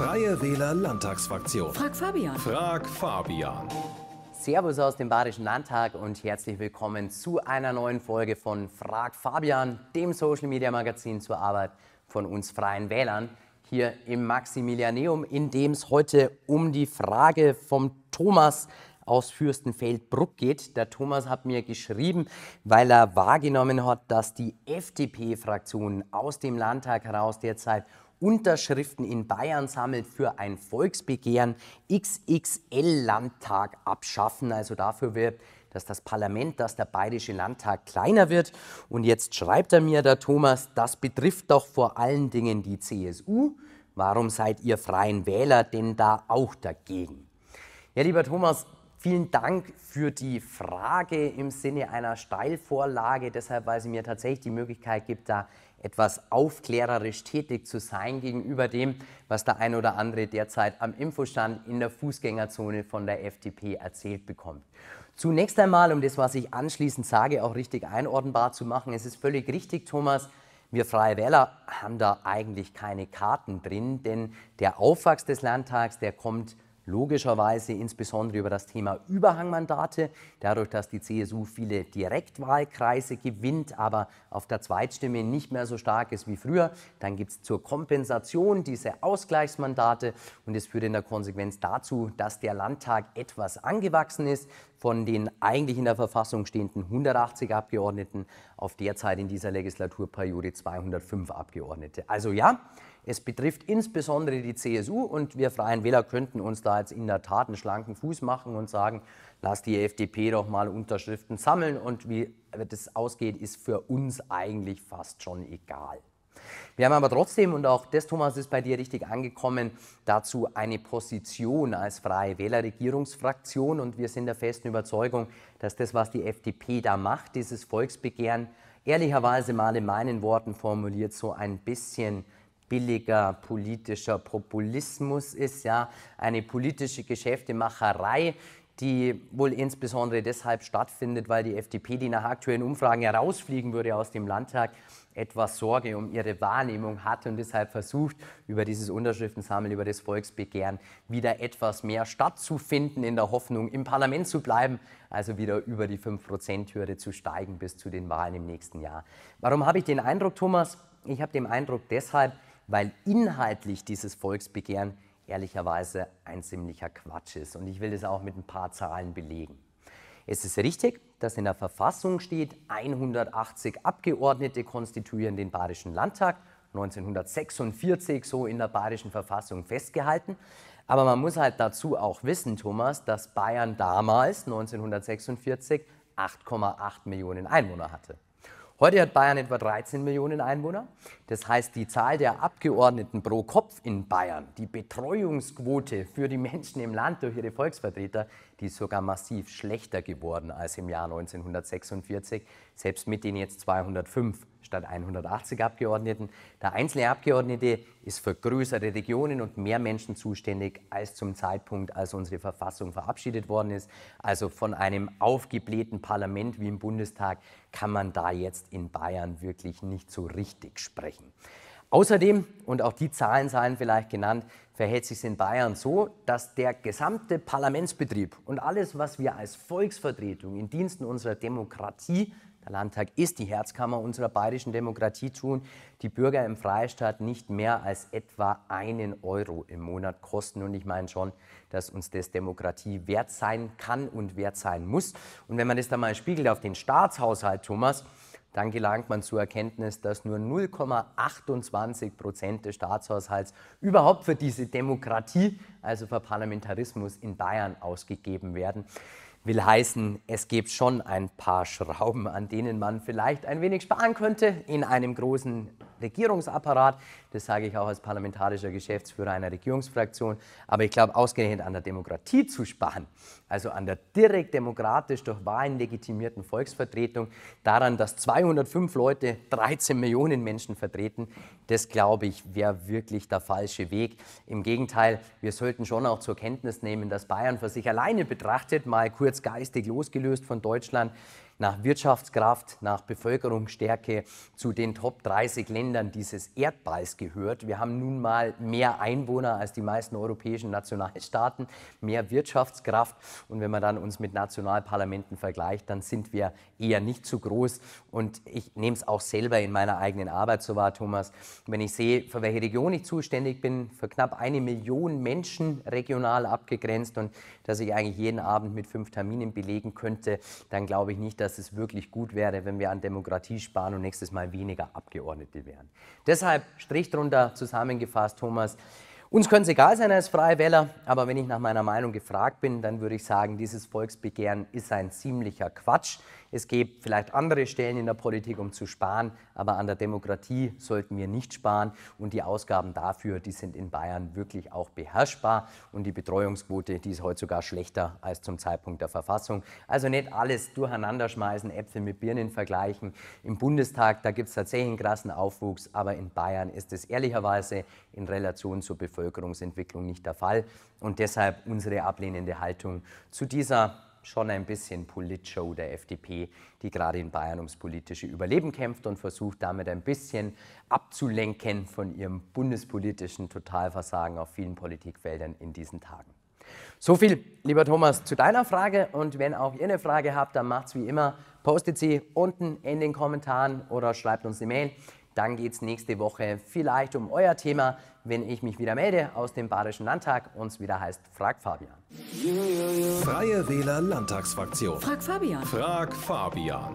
Freie Wähler Landtagsfraktion. Frag Fabian. Frag Fabian. Servus aus dem Bayerischen Landtag und herzlich willkommen zu einer neuen Folge von Frag Fabian, dem Social Media Magazin zur Arbeit von uns Freien Wählern hier im Maximilianeum, in dem es heute um die Frage vom Thomas aus Fürstenfeldbruck geht. Der Thomas hat mir geschrieben, weil er wahrgenommen hat, dass die FDP-Fraktion aus dem Landtag heraus derzeit Unterschriften in Bayern sammelt für ein Volksbegehren XXL-Landtag abschaffen. Also dafür wird, dass das Parlament, dass der bayerische Landtag kleiner wird. Und jetzt schreibt er mir, der Thomas, das betrifft doch vor allen Dingen die CSU. Warum seid ihr freien Wähler denn da auch dagegen? Ja, lieber Thomas, Vielen Dank für die Frage im Sinne einer Steilvorlage, deshalb, weil sie mir tatsächlich die Möglichkeit gibt, da etwas aufklärerisch tätig zu sein gegenüber dem, was der ein oder andere derzeit am Infostand in der Fußgängerzone von der FDP erzählt bekommt. Zunächst einmal, um das, was ich anschließend sage, auch richtig einordnenbar zu machen, es ist völlig richtig, Thomas, wir Freie Wähler haben da eigentlich keine Karten drin, denn der Aufwachs des Landtags, der kommt Logischerweise insbesondere über das Thema Überhangmandate, dadurch, dass die CSU viele Direktwahlkreise gewinnt, aber auf der Zweitstimme nicht mehr so stark ist wie früher. Dann gibt es zur Kompensation diese Ausgleichsmandate und es führt in der Konsequenz dazu, dass der Landtag etwas angewachsen ist von den eigentlich in der Verfassung stehenden 180 Abgeordneten auf derzeit in dieser Legislaturperiode 205 Abgeordnete. Also ja, es betrifft insbesondere die CSU und wir Freien Wähler könnten uns da jetzt in der Tat einen schlanken Fuß machen und sagen, lass die FDP doch mal Unterschriften sammeln und wie das ausgeht, ist für uns eigentlich fast schon egal. Wir haben aber trotzdem, und auch das, Thomas, ist bei dir richtig angekommen, dazu eine Position als Freie Wählerregierungsfraktion. Und wir sind der festen Überzeugung, dass das, was die FDP da macht, dieses Volksbegehren, ehrlicherweise mal in meinen Worten formuliert, so ein bisschen billiger politischer Populismus ist, ja, eine politische Geschäftemacherei, die wohl insbesondere deshalb stattfindet, weil die FDP, die nach aktuellen Umfragen herausfliegen würde aus dem Landtag, etwas Sorge um ihre Wahrnehmung hat und deshalb versucht, über dieses Unterschriftensammeln, über das Volksbegehren wieder etwas mehr stattzufinden, in der Hoffnung, im Parlament zu bleiben, also wieder über die 5%-Hürde zu steigen bis zu den Wahlen im nächsten Jahr. Warum habe ich den Eindruck, Thomas? Ich habe den Eindruck deshalb, weil inhaltlich dieses Volksbegehren ehrlicherweise ein ziemlicher Quatsch ist. Und ich will das auch mit ein paar Zahlen belegen. Es ist richtig, dass in der Verfassung steht, 180 Abgeordnete konstituieren den Bayerischen Landtag. 1946 so in der Bayerischen Verfassung festgehalten. Aber man muss halt dazu auch wissen, Thomas, dass Bayern damals, 1946, 8,8 Millionen Einwohner hatte. Heute hat Bayern etwa 13 Millionen Einwohner. Das heißt, die Zahl der Abgeordneten pro Kopf in Bayern, die Betreuungsquote für die Menschen im Land durch ihre Volksvertreter, die ist sogar massiv schlechter geworden als im Jahr 1946, selbst mit den jetzt 205 statt 180 Abgeordneten. Der einzelne Abgeordnete ist für größere Regionen und mehr Menschen zuständig als zum Zeitpunkt, als unsere Verfassung verabschiedet worden ist. Also von einem aufgeblähten Parlament wie im Bundestag kann man da jetzt in Bayern wirklich nicht so richtig sprechen. Außerdem, und auch die Zahlen seien vielleicht genannt, verhält sich in Bayern so, dass der gesamte Parlamentsbetrieb und alles, was wir als Volksvertretung in Diensten unserer Demokratie, der Landtag ist die Herzkammer unserer bayerischen Demokratie, tun, die Bürger im Freistaat nicht mehr als etwa einen Euro im Monat kosten. Und ich meine schon, dass uns das Demokratie wert sein kann und wert sein muss. Und wenn man das dann mal spiegelt auf den Staatshaushalt, Thomas, dann gelangt man zur Erkenntnis, dass nur 0,28 Prozent des Staatshaushalts überhaupt für diese Demokratie, also für Parlamentarismus in Bayern ausgegeben werden. Will heißen, es gibt schon ein paar Schrauben, an denen man vielleicht ein wenig sparen könnte in einem großen Regierungsapparat. Das sage ich auch als parlamentarischer Geschäftsführer einer Regierungsfraktion. Aber ich glaube, ausgerechnet an der Demokratie zu sparen, also an der direkt demokratisch durch Wahlen legitimierten Volksvertretung, daran, dass 205 Leute 13 Millionen Menschen vertreten, das glaube ich, wäre wirklich der falsche Weg. Im Gegenteil, wir sollten schon auch zur Kenntnis nehmen, dass Bayern für sich alleine betrachtet, mal kurz geistig losgelöst von Deutschland, nach Wirtschaftskraft, nach Bevölkerungsstärke zu den Top 30 Ländern Ländern dieses Erdballs gehört. Wir haben nun mal mehr Einwohner als die meisten europäischen Nationalstaaten, mehr Wirtschaftskraft. Und wenn man dann uns mit Nationalparlamenten vergleicht, dann sind wir eher nicht zu groß. Und ich nehme es auch selber in meiner eigenen Arbeit so wahr, Thomas. Wenn ich sehe, für welche Region ich zuständig bin, für knapp eine Million Menschen regional abgegrenzt und dass ich eigentlich jeden Abend mit fünf Terminen belegen könnte, dann glaube ich nicht, dass es wirklich gut wäre, wenn wir an Demokratie sparen und nächstes Mal weniger Abgeordnete werden kennenlernt. Deshalb Strich drunter zusammengefasst, Thomas, uns könnte es egal sein als Freie Wähler, aber wenn ich nach meiner Meinung gefragt bin, dann würde ich sagen, dieses Volksbegehren ist ein ziemlicher Quatsch. Es gibt vielleicht andere Stellen in der Politik, um zu sparen, aber an der Demokratie sollten wir nicht sparen. Und die Ausgaben dafür, die sind in Bayern wirklich auch beherrschbar. Und die Betreuungsquote, die ist heute sogar schlechter als zum Zeitpunkt der Verfassung. Also nicht alles durcheinander schmeißen, Äpfel mit Birnen vergleichen. Im Bundestag, da gibt es tatsächlich einen krassen Aufwuchs, aber in Bayern ist es ehrlicherweise in Relation zur Bevölkerung Bevölkerungsentwicklung nicht der Fall. Und deshalb unsere ablehnende Haltung zu dieser schon ein bisschen Politshow der FDP, die gerade in Bayern ums politische Überleben kämpft und versucht damit ein bisschen abzulenken von ihrem bundespolitischen Totalversagen auf vielen Politikfeldern in diesen Tagen. So viel, lieber Thomas, zu deiner Frage. Und wenn auch ihr eine Frage habt, dann macht's wie immer. Postet sie unten in den Kommentaren oder schreibt uns eine Mail. Dann geht es nächste Woche vielleicht um euer Thema, wenn ich mich wieder melde aus dem Bayerischen Landtag und es wieder heißt Frag Fabian. Freie Wähler Landtagsfraktion. Frag Fabian. Frag Fabian.